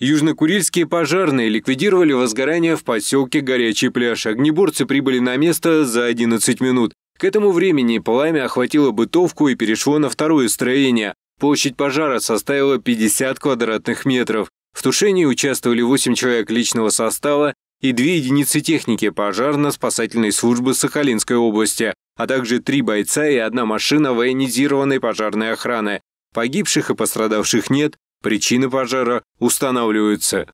Южнокурильские пожарные ликвидировали возгорание в поселке Горячий пляж. Огнеборцы прибыли на место за 11 минут. К этому времени пламя охватило бытовку и перешло на второе строение. Площадь пожара составила 50 квадратных метров. В тушении участвовали 8 человек личного состава и 2 единицы техники пожарно-спасательной службы Сахалинской области, а также 3 бойца и одна машина военизированной пожарной охраны. Погибших и пострадавших нет, Причины пожара устанавливаются